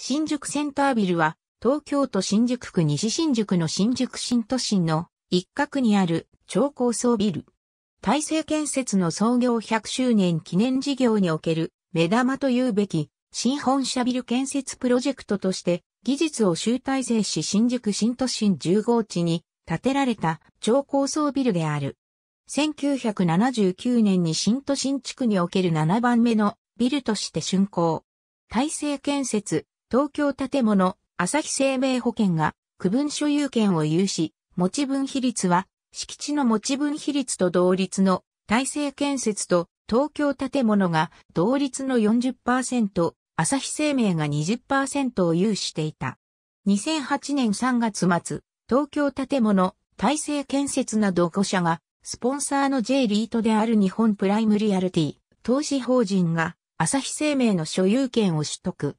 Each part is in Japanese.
新宿センタービルは、東京都新宿区西新宿の新宿新都心の一角にある超高層ビル。大成建設の創業100周年記念事業における目玉というべき新本社ビル建設プロジェクトとして技術を集大成し新宿新都心10号地に建てられた超高層ビルである。1979年に新都心地区における7番目のビルとして竣工。大成建設、東京建物、朝日生命保険が区分所有権を有し、持ち分比率は、敷地の持ち分比率と同率の体制建設と東京建物が同率の40%、朝日生命が20%を有していた。2008年3月末、東京建物、体制建設など5社が、スポンサーの J リートである日本プライムリアルティ、投資法人が、朝日生命の所有権を取得。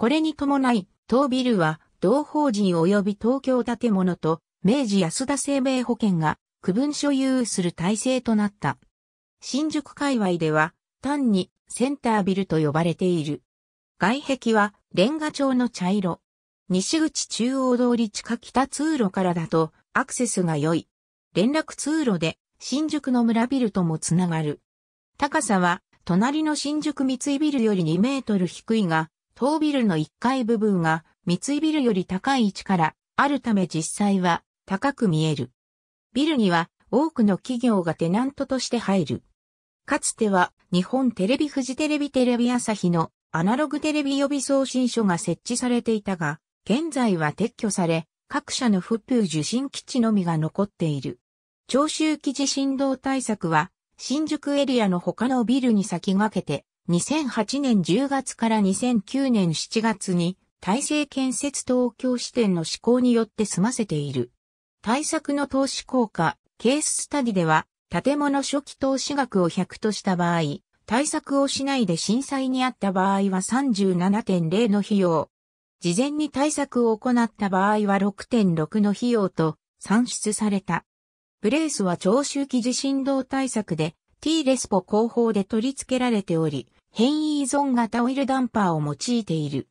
これに伴い、当ビルは、同法人及び東京建物と、明治安田生命保険が、区分所有する体制となった。新宿界隈では、単に、センタービルと呼ばれている。外壁は、レンガ調の茶色。西口中央通り地下北通路からだと、アクセスが良い。連絡通路で、新宿の村ビルともつながる。高さは、隣の新宿三井ビルより2メートル低いが、当ビルの1階部分が三井ビルより高い位置からあるため実際は高く見える。ビルには多くの企業がテナントとして入る。かつては日本テレビフジテレビテレビ朝日のアナログテレビ予備送信所が設置されていたが、現在は撤去され、各社の復旧受信基地のみが残っている。長周期地震動対策は、新宿エリアの他のビルに先駆けて、2008年10月から2009年7月に大成建設東京支店の施行によって済ませている。対策の投資効果、ケーススタディでは、建物初期投資額を100とした場合、対策をしないで震災にあった場合は37.0の費用。事前に対策を行った場合は6.6の費用と算出された。ブレースは長周期地震動対策で T レスポ後方で取り付けられており、変異依存型オイルダンパーを用いている。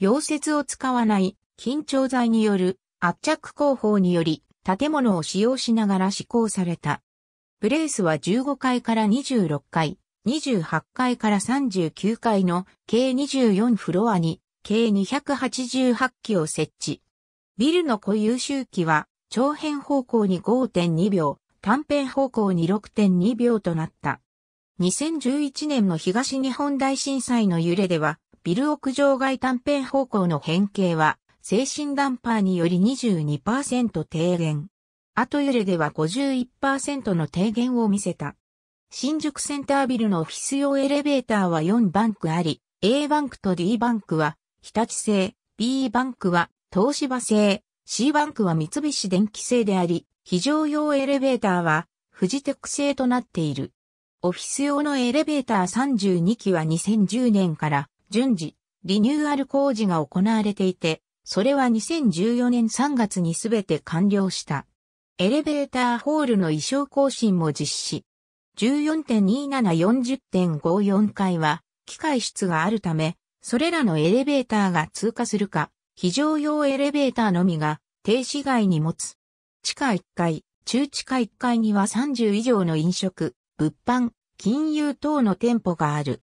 溶接を使わない緊張剤による圧着工法により建物を使用しながら施行された。ブレースは15階から26階、28階から39階の計24フロアに計288機を設置。ビルの固有周期は長辺方向に5.2秒、短辺方向に6.2秒となった。2011年の東日本大震災の揺れでは、ビル屋上外短編方向の変形は、精神ダンパーにより22%低減。後揺れでは51%の低減を見せた。新宿センタービルのオフィス用エレベーターは4バンクあり、A バンクと D バンクは日立製、B バンクは東芝製、C バンクは三菱電機製であり、非常用エレベーターはフジテック製となっている。オフィス用のエレベーター32機は2010年から順次リニューアル工事が行われていて、それは2014年3月にすべて完了した。エレベーターホールの衣装更新も実施。14.2740.54階は機械室があるため、それらのエレベーターが通過するか、非常用エレベーターのみが停止外に持つ。地下1階、中地下1階には30以上の飲食、物販、金融等の店舗がある。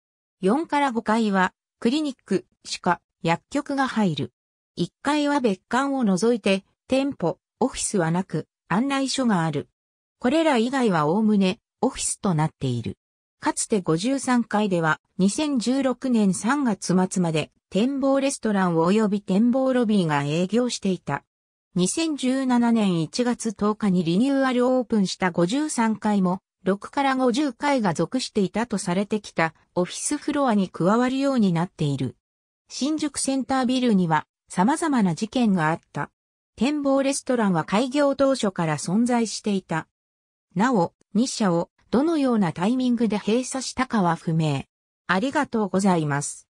4から5階は、クリニック、歯科、薬局が入る。1階は別館を除いて、店舗、オフィスはなく、案内所がある。これら以外はおおむね、オフィスとなっている。かつて53階では、2016年3月末まで、展望レストラン及び展望ロビーが営業していた。2017年1月10日にリニューアルオープンした53階も6から50回が属していたとされてきたオフィスフロアに加わるようになっている。新宿センタービルには様々な事件があった。展望レストランは開業当初から存在していた。なお、2社をどのようなタイミングで閉鎖したかは不明。ありがとうございます。